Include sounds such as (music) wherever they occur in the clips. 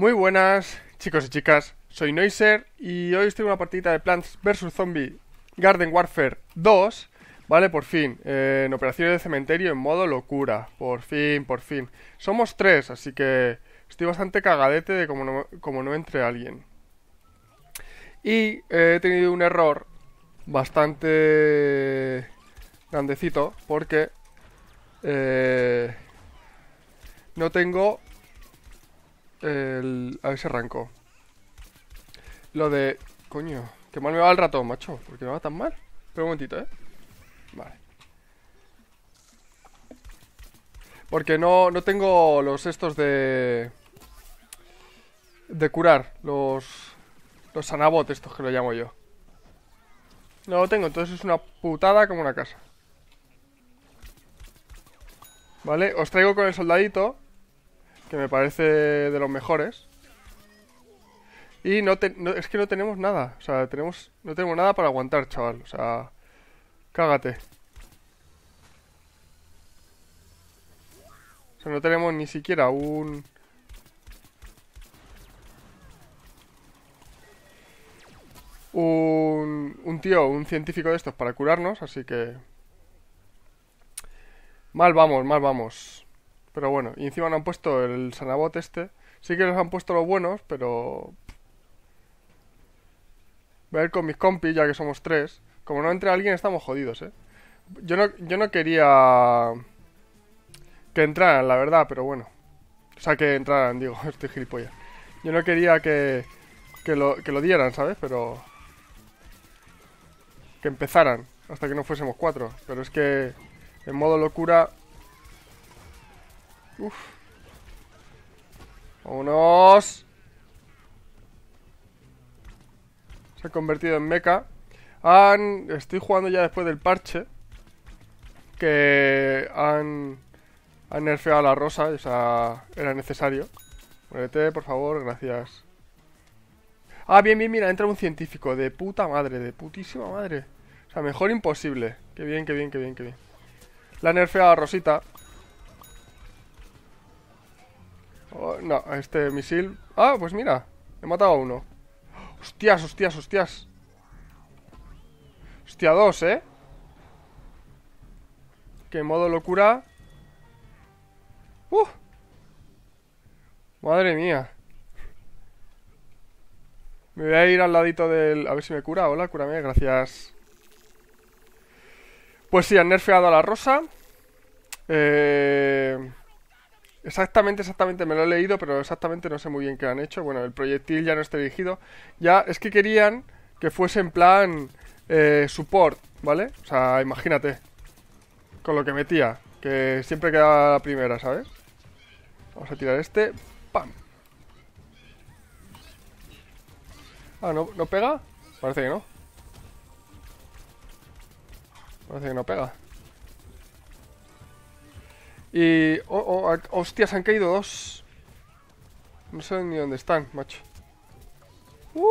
Muy buenas, chicos y chicas. Soy Noiser y hoy estoy en una partidita de Plants vs Zombie Garden Warfare 2. Vale, por fin, eh, en operaciones de cementerio en modo locura. Por fin, por fin. Somos tres, así que estoy bastante cagadete de como no, entre alguien. Y eh, he tenido un error bastante grandecito porque eh, no tengo el... A ver si arranco Lo de... Coño, que mal me va el ratón, macho. porque me va tan mal? Espera un momentito, ¿eh? Vale. Porque no, no tengo los estos de... De curar. Los... Los sanabot estos que lo llamo yo. No lo tengo, entonces es una putada como una casa. Vale, os traigo con el soldadito que me parece de los mejores. Y no, es que no tenemos nada, o sea, tenemos, no tenemos nada para aguantar, chaval, o sea, cágate. O sea, no tenemos ni siquiera un... Un, un tío, un científico de estos para curarnos, así que... Mal vamos, mal vamos. Pero bueno, y encima no han puesto el Sanabot este. Sí que les han puesto los buenos, pero... Voy a ir con mis compis, ya que somos tres. Como no entre alguien, estamos jodidos, ¿eh? Yo no, yo no quería... Que entraran, la verdad, pero bueno. O sea, que entraran, digo, (laughs) estoy gilipollas. Yo no quería que... Que lo, que lo dieran, ¿sabes? Pero... Que empezaran, hasta que no fuésemos cuatro. Pero es que... En modo locura Uf. ¡Vámonos! Se ha convertido en meca. Han... Estoy jugando ya después del parche. Que han... Han nerfeado a la rosa, o sea, era necesario. Muérete, por favor, gracias. Ah, bien, bien, mira, entra un científico. De puta madre, de putísima madre. O sea, mejor imposible. Qué bien, qué bien, qué bien, qué bien. La nerfeado a Rosita. Oh, no, este misil... Ah, pues mira, he matado a uno. Hostias, hostias, hostias. Hostia, dos, ¿eh? ¡Qué modo locura. ¡Uh! Madre mía. Me voy a ir al ladito del... A ver si me cura. Hola, cúrame, gracias. Pues sí, han nerfeado a la rosa. Eh... Exactamente, exactamente, me lo he leído, pero exactamente no sé muy bien qué han hecho. Bueno, el proyectil ya no está dirigido. Ya, es que querían que fuese en plan eh, support, ¿vale? O sea, imagínate. Con lo que metía, que siempre quedaba la primera, ¿sabes? Vamos a tirar este. ¡Pam! Ah, ¿no, ¿no pega? Parece que no. Parece que no pega. Y... Oh, oh ah, hostias, han caído dos. No sé ni dónde están, macho. ¡Uh!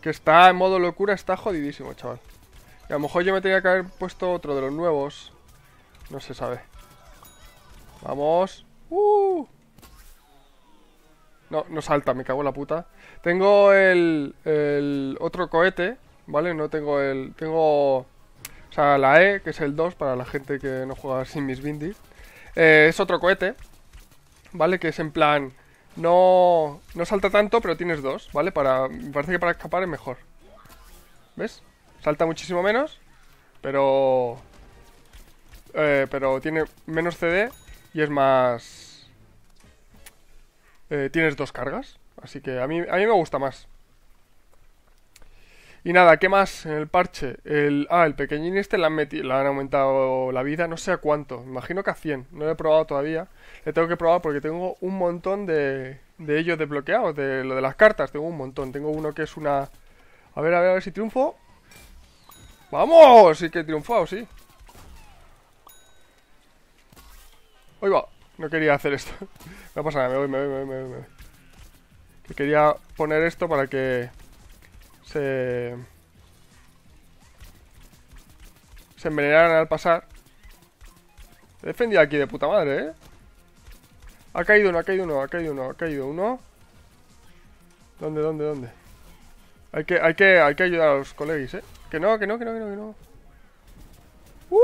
Que está en modo locura, está jodidísimo, chaval. Y a lo mejor yo me tenía que haber puesto otro de los nuevos. No se sabe. Vamos. ¡Uh! No, no salta, me cago en la puta. Tengo el, el otro cohete, ¿vale? No tengo el... Tengo o sea, la E, que es el 2 para la gente que no juega sin mis bindis. Eh, es otro cohete, ¿vale? Que es en plan, no, no salta tanto, pero tienes dos, ¿vale? Para, me parece que para escapar es mejor. ¿Ves? Salta muchísimo menos, pero... Eh, pero tiene menos CD y es más... Eh, tienes dos cargas, así que a mí, a mí me gusta más. Y nada, ¿qué más en el parche? El, ah, el pequeñín este le han, han aumentado la vida, no sé a cuánto, imagino que a 100, no lo he probado todavía. Le tengo que probar porque tengo un montón de, de ellos desbloqueados, de lo de las cartas, tengo un montón. Tengo uno que es una... A ver, a ver, a ver si triunfo. ¡Vamos! Sí que he triunfado, sí. Hoy no quería hacer esto. (laughs) no pasa nada, me voy, me voy, me voy, me voy. quería poner esto para que se, se envenenaran al pasar. He defendido aquí de puta madre, ¿eh? Ha caído uno, ha caído uno, ha caído uno, ha caído uno. ¿Dónde, dónde, dónde? Hay que, hay que, hay que ayudar a los colegis, ¿eh? Que no, que no, que no, que no, que no. ¡Uh!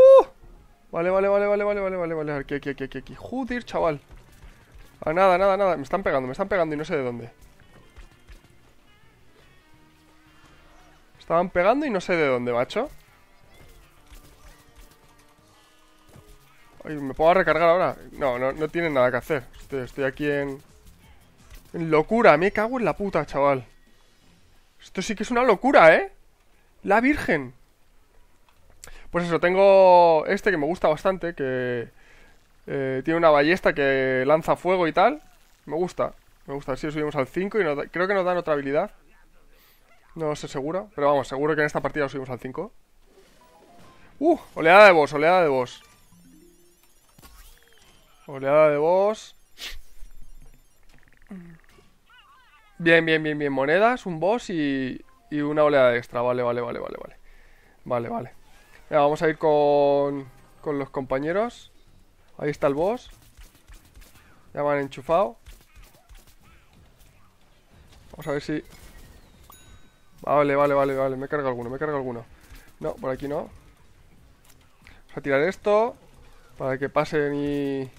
Vale, vale, vale, vale, vale, vale, vale, vale. Aquí, aquí, aquí, aquí, aquí. Joder, chaval. A ah, nada, nada, nada. Me están pegando, me están pegando y no sé de dónde. Estaban pegando y no sé de dónde, macho Ay, ¿me puedo recargar ahora? No, no, no tienen nada que hacer Estoy, estoy aquí en... En locura, me cago en la puta, chaval Esto sí que es una locura, ¿eh? La virgen Pues eso, tengo este que me gusta bastante Que... Eh, tiene una ballesta que lanza fuego y tal Me gusta Me gusta, así subimos al 5 y creo que nos dan otra habilidad no estoy seguro, pero vamos, seguro que en esta partida lo subimos al 5 Uh, oleada de boss, oleada de boss Oleada de boss Bien, bien, bien, bien, monedas, un boss y, y una oleada extra Vale, vale, vale, vale, vale Vale, vale ya, vamos a ir con, con los compañeros Ahí está el boss Ya me han enchufado Vamos a ver si Vale, vale, vale, vale. Me carga alguno, me carga alguno. No, por aquí no. Vamos a tirar esto. Para que pasen y...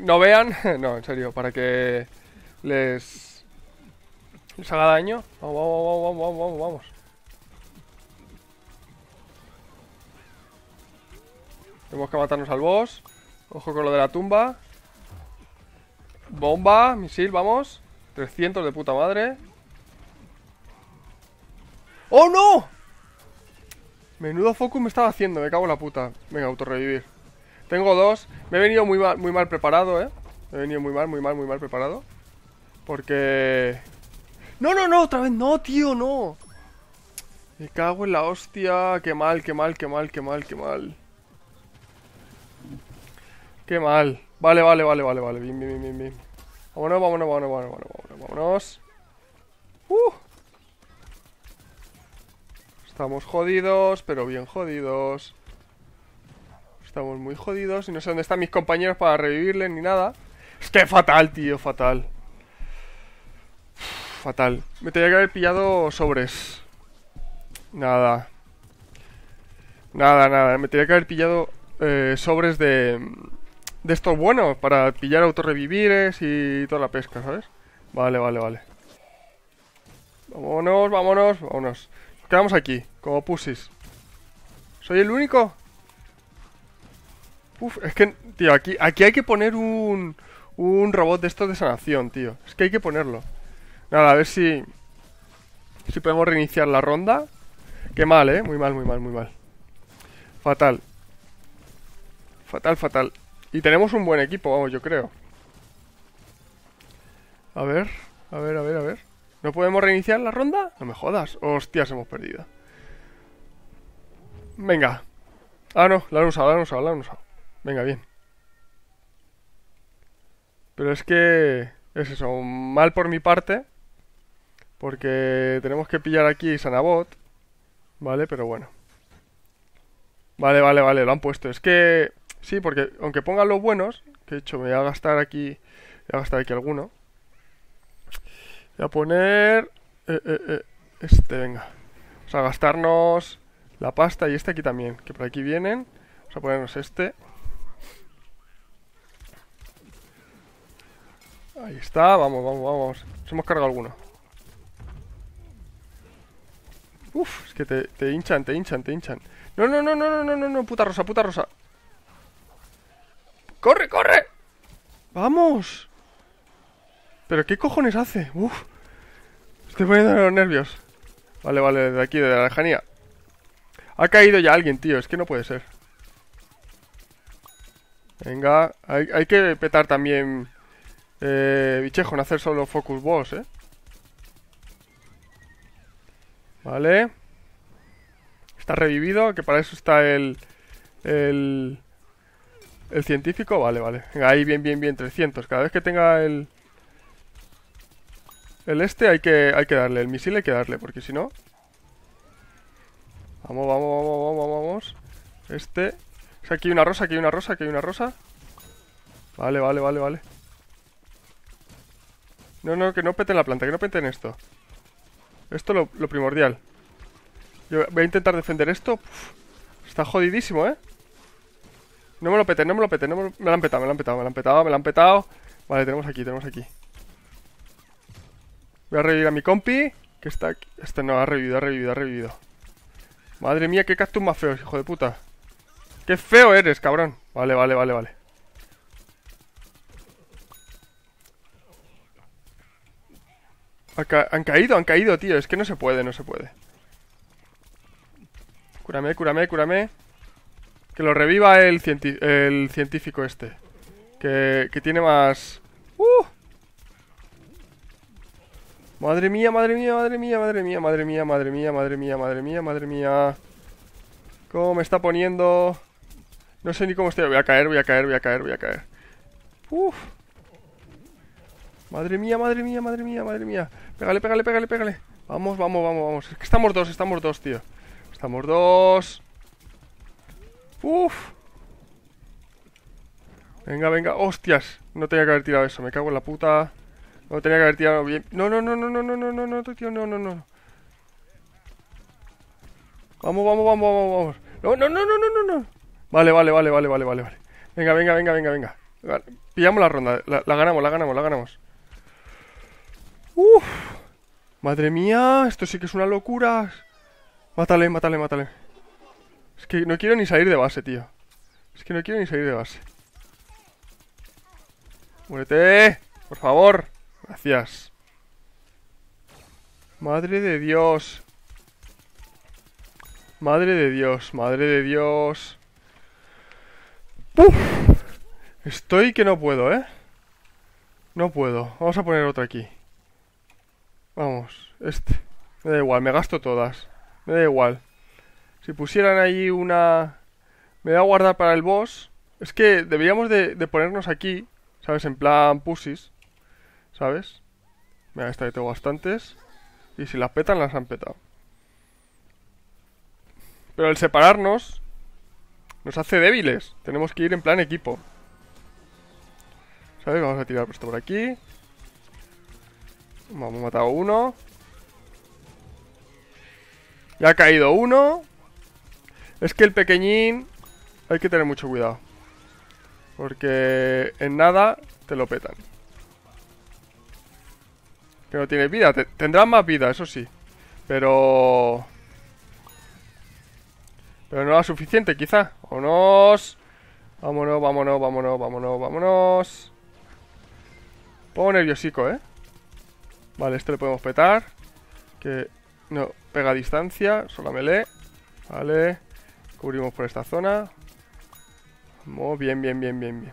No vean. (laughs) no, en serio. Para que les... Les haga daño. Vamos, vamos, vamos, vamos, vamos. Tenemos que matarnos al boss. Ojo con lo de la tumba. Bomba, misil, vamos. 300 de puta madre. ¡Oh, no! Menudo focus me estaba haciendo, me cago en la puta Venga, autorrevivir Tengo dos, me he venido muy mal, muy mal preparado, eh Me he venido muy mal, muy mal, muy mal preparado Porque... ¡No, no, no! ¡Otra vez no, tío! ¡No! Me cago en la hostia Qué mal, qué mal, qué mal, qué mal, qué mal Qué mal Vale, vale, vale, vale, vale Bien, bien, bien, bien Vámonos, vámonos, vámonos, vámonos, vámonos, vámonos. ¡Uh! Estamos jodidos, pero bien jodidos. Estamos muy jodidos y no sé dónde están mis compañeros para revivirles ni nada. Es que fatal, tío, fatal. Fatal. Me tenía que haber pillado sobres. Nada. Nada, nada. Me tenía que haber pillado eh, sobres de... De estos buenos, para pillar autorrevivires y toda la pesca, ¿sabes? Vale, vale, vale. Vámonos, vámonos, vámonos. Vamos aquí, como pusis. ¿Soy el único? Uf, es que, tío, aquí, aquí hay que poner un, un robot de estos de sanación, tío. Es que hay que ponerlo. Nada, a ver si... Si podemos reiniciar la ronda. Qué mal, ¿eh? Muy mal, muy mal, muy mal. Fatal. Fatal, fatal. Y tenemos un buen equipo, vamos, yo creo. A ver, a ver, a ver, a ver. ¿No podemos reiniciar la ronda? No me jodas. Hostias, hemos perdido. Venga. Ah, no, la han usado, la han usado, la han usado. Venga, bien. Pero es que... Es eso, mal por mi parte. Porque tenemos que pillar aquí Sanabot. Vale, pero bueno. Vale, vale, vale, lo han puesto. Es que... Sí, porque aunque pongan los buenos... Que he hecho, me voy a gastar aquí... Voy a gastar aquí alguno. Voy a poner... Eh, eh, eh, este, venga. Vamos a gastarnos la pasta y este aquí también, que por aquí vienen. Vamos a ponernos este. Ahí está, vamos, vamos, vamos. Nos hemos cargado alguno. Uf, es que te, te hinchan, te hinchan, te hinchan. No, no, no, no, no, no, no, no, puta rosa, puta rosa. ¡Corre, corre! ¡Vamos! ¿Pero qué cojones hace? Uf. Estoy poniendo los nervios. Vale, vale, Desde aquí, de la lejanía. Ha caído ya alguien, tío. Es que no puede ser. Venga. Hay, hay que petar también... Eh, bichejo, no hacer solo focus boss, eh. Vale. Está revivido, que para eso está el... El... El científico, vale, vale. Venga, ahí bien, bien, bien, 300. Cada vez que tenga el... El este hay que, hay que darle, el misil hay que darle, porque si no... Vamos, vamos, vamos, vamos, vamos. Este... O sea, aquí hay una rosa, aquí hay una rosa, aquí hay una rosa. Vale, vale, vale, vale. No, no, que no peten la planta, que no peten esto. Esto lo, lo primordial. Yo voy a intentar defender esto. está jodidísimo, ¿eh? No me lo peten, no me lo peten, han petado, me lo han petado, me lo han petado, me lo han petado. Vale, tenemos aquí, tenemos aquí. Voy a revivir a mi compi, que está aquí. Este no, ha revivido, ha revivido, ha revivido. Madre mía, qué cactus más feos, hijo de puta. Qué feo eres, cabrón. Vale, vale, vale, vale. han caído, han caído, tío. Es que no se puede, no se puede. Cúrame, cúrame, cúrame. Que lo reviva el, el científico este. Que, que tiene más... ¡Uh! Madre mía, madre mía, madre mía, madre mía, madre mía, madre mía, madre mía, madre mía, madre mía. ¿Cómo me está poniendo? No sé ni cómo estoy. Voy a caer, voy a caer, voy a caer, voy a caer. Uf. Madre mía, madre mía, madre mía, madre mía. Pégale, pégale, pégale, pégale. Vamos, vamos, vamos, vamos. estamos dos, estamos dos, tío. Estamos dos. Uf. Venga, venga. Hostias. No tenía que haber tirado eso. Me cago en la puta. No tenía que haber tirado bien. No, no, no, no, no, no, no, no, no, tío, no, no, no. Vamos, vamos, vamos, vamos, No, no, no, no, no, no, no. Vale, vale, vale, vale, vale, vale, vale. Venga, venga, venga, venga, venga. Pillamos la ronda. La, ganamos, la ganamos, la ganamos. Uf. Madre mía, esto sí que es una locura. Mátale, mátale, mátale. Es que no quiero ni salir de base, tío. Es que no quiero ni salir de base. Muérete, por favor. Gracias. Madre de Dios. Madre de Dios, madre de Dios. ¡Puf! Estoy que no puedo, ¿eh? No puedo. Vamos a poner otra aquí. Vamos, este. Me da igual, me gasto todas. Me da igual. Si pusieran allí una... Me da a guardar para el boss. Es que deberíamos de, de ponernos aquí, ¿sabes? En plan pusis. ¿Sabes? Mira, esta que tengo bastantes. Y si las petan, las han petado. Pero el separarnos nos hace débiles. Tenemos que ir en plan equipo. ¿Sabes? Vamos a tirar esto por aquí. Vamos, matado uno. Ya ha caído uno. Es que el pequeñín hay que tener mucho cuidado. Porque en nada te lo petan. Que no tiene vida. tendrá más vida, eso sí. Pero... Pero no es suficiente, quizá. Vámonos. Vámonos, vámonos, vámonos, vámonos, vámonos. Pongo nerviosico, ¿eh? Vale, esto le podemos petar. Que no pega a distancia, solo melee. Vale. Cubrimos por esta zona. Vamos, bien, bien, bien, bien, bien.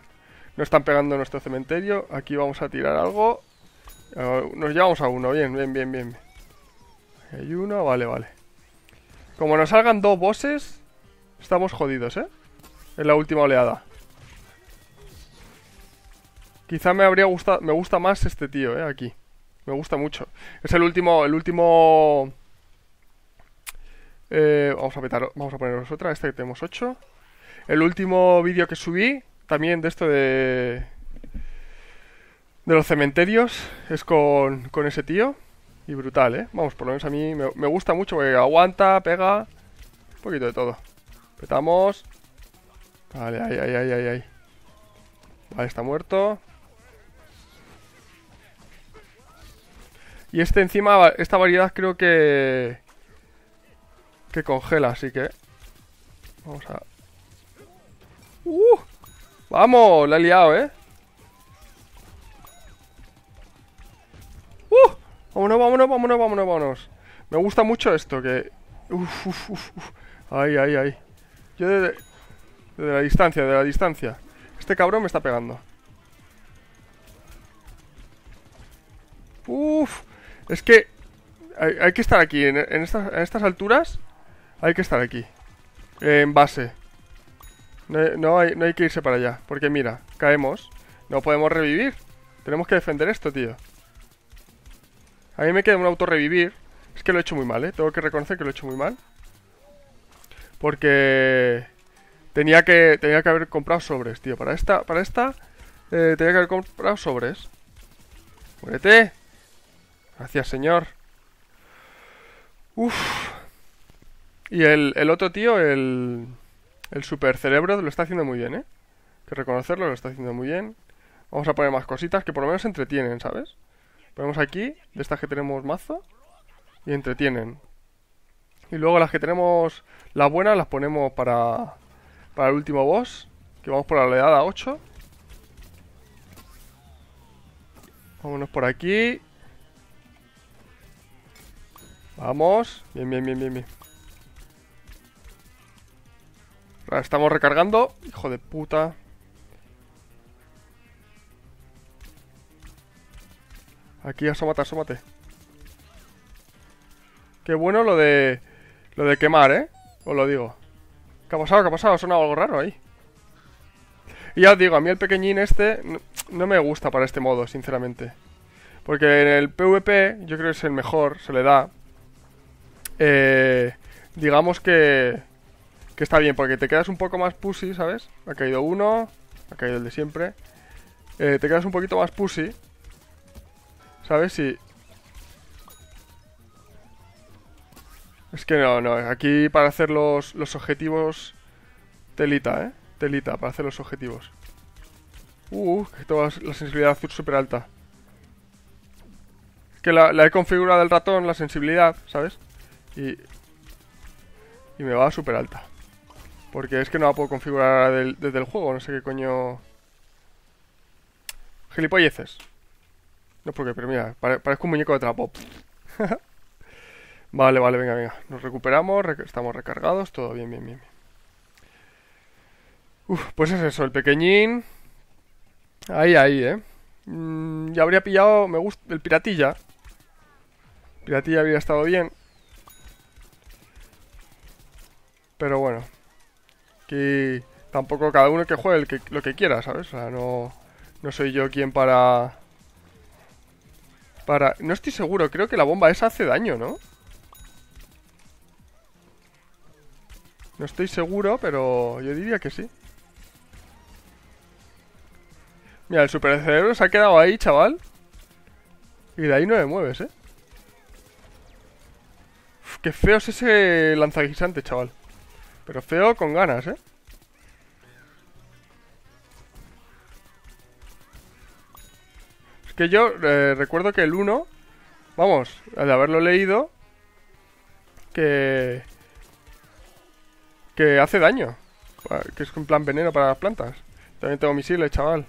No están pegando nuestro cementerio. Aquí vamos a tirar algo. Ah, nos llevamos a uno, bien, bien, bien, bien. Hay uno, vale, vale. Como nos salgan dos bosses, estamos jodidos, ¿eh? Es la última oleada. Quizá me habría gustado, me gusta más este tío, ¿eh? Aquí. Me gusta mucho. Es el último, el último... Eh, vamos a petar, vamos a poneros otra, Este que tenemos ocho El último vídeo que subí, también de esto de de los cementerios es con, con ese tío. Y brutal, ¿eh? Vamos, por lo menos a mí me, gusta mucho porque aguanta, pega. Un poquito de todo. Petamos. Vale, ahí, ahí, ahí, ahí, ahí. Vale, está muerto. Y este encima, esta variedad creo que... Que congela, así que... Vamos a... ¡Uh! ¡Vamos! La he liado, ¿eh? ¡Uh! Vámonos, vámonos, vámonos, vámonos, vámonos. Me gusta mucho esto, que... Uf, uf, uf, Ay, ay, ay. Yo desde... desde la distancia, de la distancia. Este cabrón me está pegando. Uf. Es que... Hay, que estar aquí. En, estas, alturas... Hay que estar aquí. En base. No, no, hay, no hay que irse para allá. Porque mira, caemos. No podemos revivir. Tenemos que defender esto, tío. A mí me queda un auto revivir. Es que lo he hecho muy mal, ¿eh? Tengo que reconocer que lo he hecho muy mal. Porque... Tenía que, tenía que haber comprado sobres, tío. Para esta, para esta... Eh, tenía que haber comprado sobres. Muérete. Gracias, señor. Uf. Y el, el otro tío, el... El super cerebro lo está haciendo muy bien, ¿eh? Que reconocerlo, lo está haciendo muy bien. Vamos a poner más cositas que por lo menos entretienen, ¿sabes? Ponemos aquí, de estas que tenemos mazo, y entretienen. Y luego las que tenemos, las buenas, las ponemos para, para el último boss, que vamos por la oleada 8. Vámonos por aquí. Vamos. Bien, bien, bien, bien, bien. estamos recargando. Hijo de puta. Aquí, asómate, asómate. Qué bueno lo de... Lo de quemar, ¿eh? Os lo digo. ¿Qué ha pasado? ¿Qué ha pasado? Ha sonado algo raro ahí. Y ya os digo, a mí el pequeñín este no, me gusta para este modo, sinceramente. Porque en el PvP, yo creo que es el mejor, se le da. Eh, digamos que... Que está bien, porque te quedas un poco más pussy, ¿sabes? Ha caído uno, ha caído el de siempre. Eh, te quedas un poquito más pussy ¿Sabes? si Es que no, no. Aquí para hacer los, objetivos... Telita, ¿eh? Telita, para hacer los objetivos. Uh, que tengo la sensibilidad azul súper alta. Es que la, he configurado el ratón, la sensibilidad, ¿sabes? Y... Y me va súper alta. Porque es que no la puedo configurar desde el juego, no sé qué coño... Gilipolleces. No porque, pero mira, parezco un muñeco de trapo. (laughs) vale, vale, venga, venga. Nos recuperamos, estamos recargados, todo bien, bien, bien. Uf, pues es eso, el pequeñín. Ahí, ahí, eh. Mm, ya habría pillado, me gusta, el piratilla. Piratilla habría estado bien. Pero bueno. que tampoco cada uno que juegue lo que quiera, ¿sabes? O sea, no, no soy yo quien para para... No estoy seguro, creo que la bomba esa hace daño, ¿no? No estoy seguro, pero yo diría que sí Mira, el supercerebro se ha quedado ahí, chaval Y de ahí no me mueves, ¿eh? qué feo es ese lanzaguisante, chaval Pero feo con ganas, ¿eh? yo eh, recuerdo que el 1, vamos, al haberlo leído, que... Que hace daño. Que es un plan veneno para las plantas. También tengo misiles, chaval.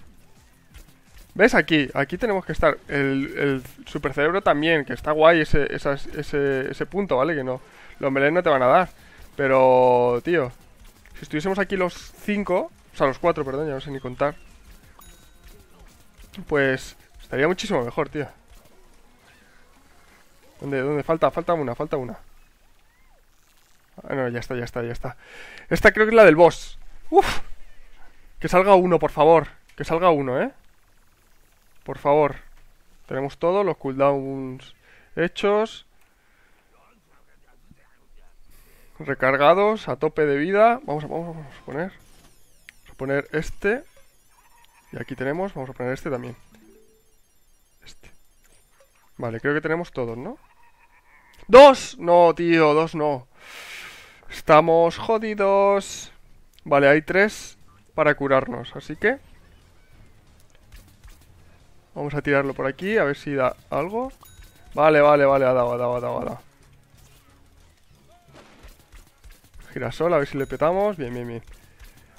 ¿Ves? Aquí, aquí tenemos que estar. El, el supercerebro también, que está guay ese, ese, punto, ¿vale? Que no. Los melenes no te van a dar. Pero, tío, si estuviésemos aquí los 5 o sea, los cuatro, perdón, ya no sé ni contar. Pues Estaría muchísimo mejor, tío. ¿Dónde, dónde? Falta, falta una, falta una. Ah, no, ya está, ya está, ya está. Esta creo que es la del boss. Uf. Que salga uno, por favor. Que salga uno, ¿eh? Por favor. Tenemos todos los cooldowns hechos. Recargados, a tope de vida. Vamos a, vamos, a poner. Vamos a poner este. Y aquí tenemos, vamos a poner este también. Vale, creo que tenemos todos, ¿no? ¡Dos! No, tío, dos no. Estamos jodidos. Vale, hay tres para curarnos, así que... Vamos a tirarlo por aquí, a ver si da algo. Vale, vale, vale, ha dado, ha dado, ha dado, ha dado. Girasol, a ver si le petamos. Bien, bien, bien.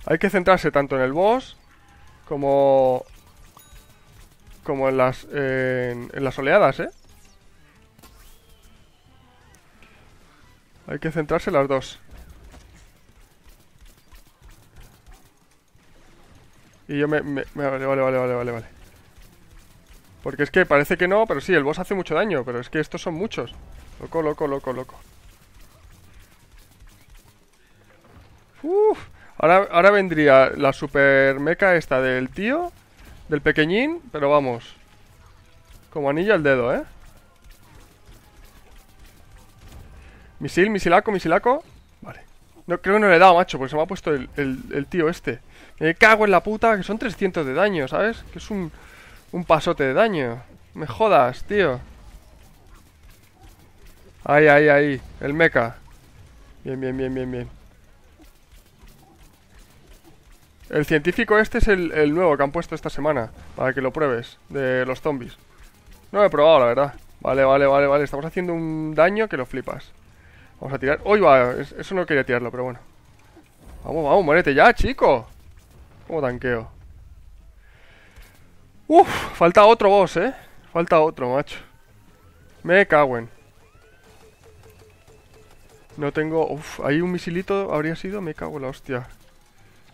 Hay que centrarse tanto en el boss como como en las, en, las oleadas, ¿eh? Hay que centrarse en las dos. Y yo me, me, Vale, vale, vale, vale, vale. Porque es que parece que no, pero sí, el boss hace mucho daño. Pero es que estos son muchos. Loco, loco, loco, loco. Uf. Ahora, ahora vendría la super meca esta del tío. Del pequeñín, pero vamos Como anillo al dedo, ¿eh? Misil, misilaco, misilaco Vale no, Creo que no le he dado, macho Porque se me ha puesto el, tío este Me cago en la puta Que son 300 de daño, ¿sabes? Que es un, un pasote de daño Me jodas, tío Ahí, ahí, ahí El meca Bien, bien, bien, bien, bien El científico este es el, nuevo que han puesto esta semana. Para que lo pruebes. De los zombies. No lo he probado, la verdad. Vale, vale, vale, vale. Estamos haciendo un daño que lo flipas. Vamos a tirar. Uy, va. Eso no quería tirarlo, pero bueno. Vamos, vamos, muérete ya, chico. Como tanqueo. Uf, falta otro boss, eh. Falta otro, macho. Me caguen. No tengo... Uf, hay un misilito, habría sido... Me cago en la hostia.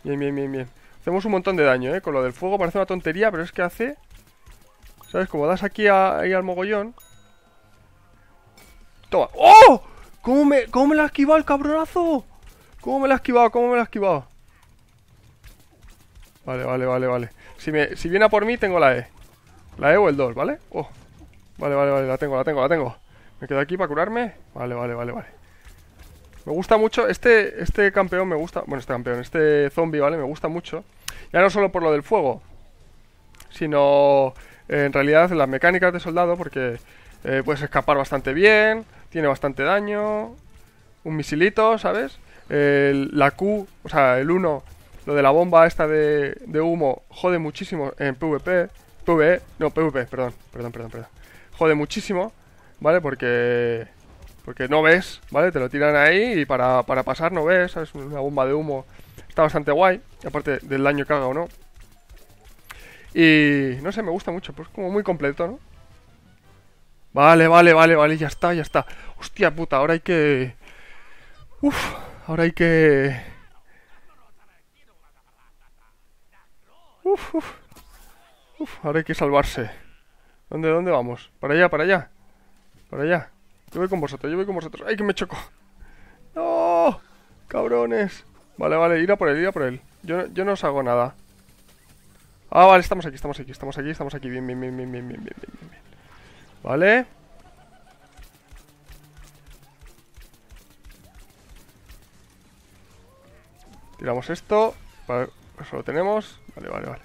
Bien, bien, bien, bien. Hacemos un montón de daño, ¿eh? Con lo del fuego parece una tontería, pero es que hace... ¿Sabes? Como das aquí al mogollón... ¡Toma! ¡Oh! ¿Cómo me, la ha esquivado el cabronazo? ¿Cómo me la ha esquivado? ¿Cómo me la ha esquivado? Vale, vale, vale, vale. Si, me, si viene a por mí, tengo la E. La E o el 2, ¿vale? Oh. Vale, vale, vale, la tengo, la tengo, la tengo. Me quedo aquí para curarme. Vale, vale, vale, vale. Me gusta mucho, este, este campeón me gusta, bueno, este campeón, este zombie, ¿vale? Me gusta mucho. Ya no solo por lo del fuego, sino eh, en realidad las mecánicas de soldado, porque eh, puedes escapar bastante bien, tiene bastante daño, un misilito, ¿sabes? la Q, o sea, el 1, lo de la bomba esta de, de humo, jode muchísimo en PvP, PvE, no, PvP, perdón, perdón, perdón, perdón. Jode muchísimo, ¿vale? Porque porque no ves, ¿vale? Te lo tiran ahí y para, pasar no ves, es una bomba de humo. Está bastante guay, aparte del daño que haga o no. Y no sé, me gusta mucho, pues como muy completo, ¿no? Vale, vale, vale, vale, ya está, ya está. Hostia puta, ahora hay que... Uf, ahora hay que... Uf, uf. Uf, ahora hay que salvarse. ¿Dónde, dónde vamos? Para allá, para allá. Para allá. Yo voy con vosotros, yo voy con vosotros. ¡Ay, que me choco! ¡No! ¡Cabrones! Vale, vale, ir a por él, ir a por él. Yo, no os hago nada. Ah, vale, estamos aquí, estamos aquí, estamos aquí, estamos aquí. Bien, bien, bien, bien, bien, bien, bien, bien, bien. Vale. Tiramos esto. eso lo tenemos. Vale, vale, vale.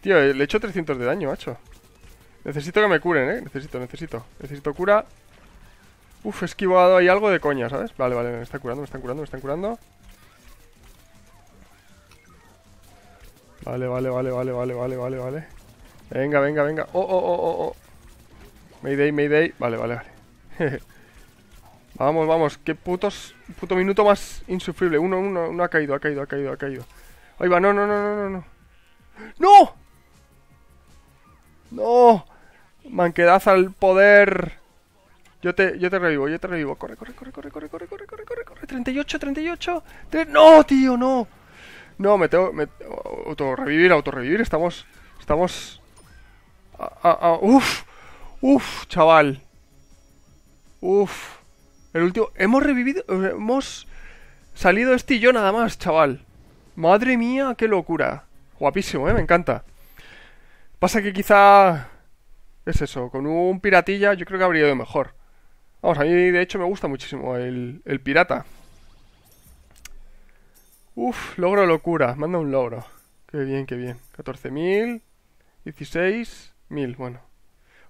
Tío, le he hecho 300 de daño, ha hecho Necesito que me curen, eh. Necesito, necesito. Necesito cura. Uf, esquivado ahí algo de coña, ¿sabes? Vale, vale, me están curando, me están curando, me están curando Vale, vale, vale, vale, vale, vale, vale, vale Venga, venga, venga Oh, oh, oh, oh, oh Mayday, mayday Vale, vale, vale (laughs) Vamos, vamos Qué putos Puto minuto más insufrible Uno, uno, uno ha caído, ha caído, ha caído, ha caído Ahí va, no, no, no, no, no, no ¡No! ¡No! Manquedad al poder yo te, yo te revivo, yo te revivo. Corre, corre, corre, corre, corre, corre, corre, corre, corre, corre. 38, 38. No, tío, no. No, me tengo. Me... Autorrevivir, autorrevivir. Estamos. Estamos. Uf, uf, chaval. Uf. El último. Hemos revivido. Hemos salido este y yo nada más, chaval. Madre mía, qué locura. Guapísimo, eh, me encanta. Pasa que quizá. Es eso, con un piratilla yo creo que habría ido mejor. Vamos, a mí de hecho me gusta muchísimo el, pirata. Uf, logro locura. Manda un logro. Qué bien, qué bien. 14.000. 16.000. Bueno.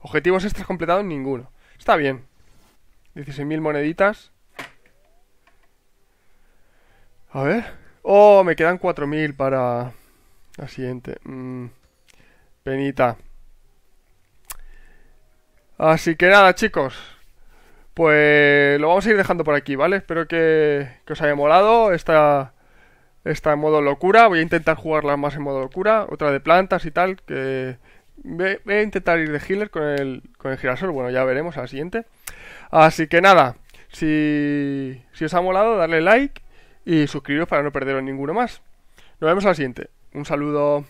Objetivos extras completados, ninguno. Está bien. 16.000 moneditas. A ver. Oh, me quedan 4.000 para la siguiente. Mm, penita. Así que nada, chicos. Pues lo vamos a ir dejando por aquí, ¿vale? Espero que, os haya molado esta, esta en modo locura. Voy a intentar jugarla más en modo locura. Otra de plantas y tal. Que voy a intentar ir de healer con el, con el girasol. Bueno, ya veremos Al siguiente. Así que nada. Si, si os ha molado, darle like y suscribiros para no perderos ninguno más. Nos vemos al siguiente. Un saludo.